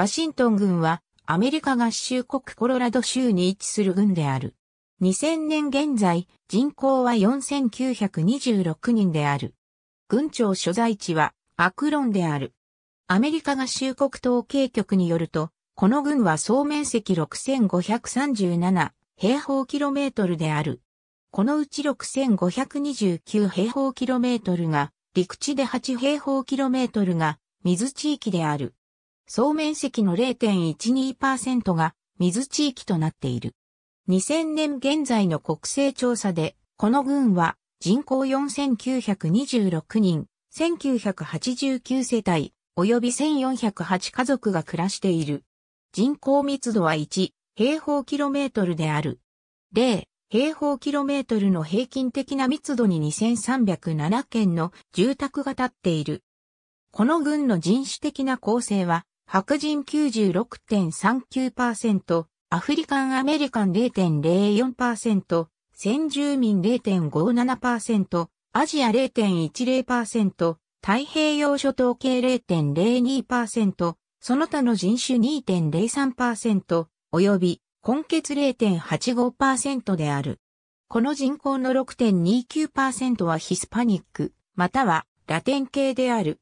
ワシントン郡はアメリカ合衆国コロラド州に位置する軍である。2000年現在、人口は4926人である。郡庁所在地はアクロンである。アメリカ合衆国統計局によると、この軍は総面積6537平方キロメートルである。このうち6529平方キロメートルが陸地で8平方キロメートルが水地域である。総面積の0.12%が水地域となっている。2000年現在の国勢調査で、この軍は人口4926人、1989世帯、及び1408家族が暮らしている。人口密度は1、平方キロメートルである。0、平方キロメートルの平均的な密度に2307件の住宅が建っている。この軍の人種的な構成は、白人96.39%、アフリカンアメリカン0.04%、先住民0.57%、アジア0.10%、太平洋諸島系0.02%、その他の人種2.03%、及び、根血0.85%である。この人口の6.29%はヒスパニック、またはラテン系である。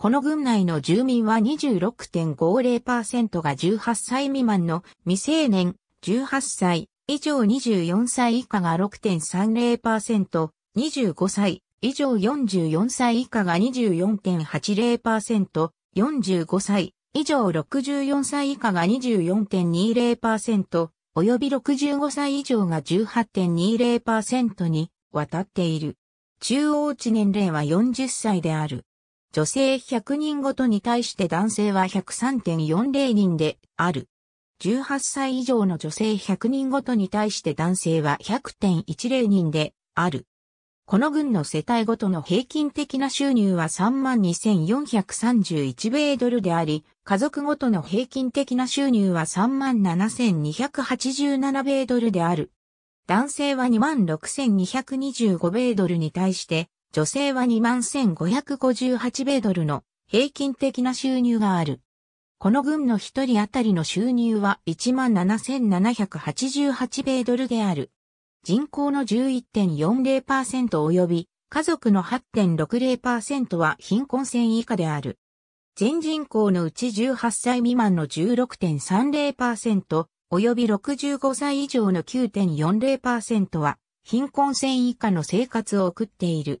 この郡内の住民は26.50%が18歳未満の未成年、18歳以上24歳以下が6.30%、25歳以上44歳以下が24.80%、45歳以上64歳以下が24.20%、及び65歳以上が18.20%に渡っている。中央値年齢は40歳である。女性100人ごとに対して男性は103.40人である。18歳以上の女性100人ごとに対して男性は100.10人である。この群の世帯ごとの平均的な収入は32,431米ドルであり、家族ごとの平均的な収入は37,287米ドルである。男性は26,225米ドルに対して、女性は21,558米ドルの平均的な収入がある。この軍の一人当たりの収入は17,788米ドルである。人口の11.40%及び家族の8.60%は貧困線以下である。全人口のうち18歳未満の16.30%及び65歳以上の9.40%は貧困線以下の生活を送っている。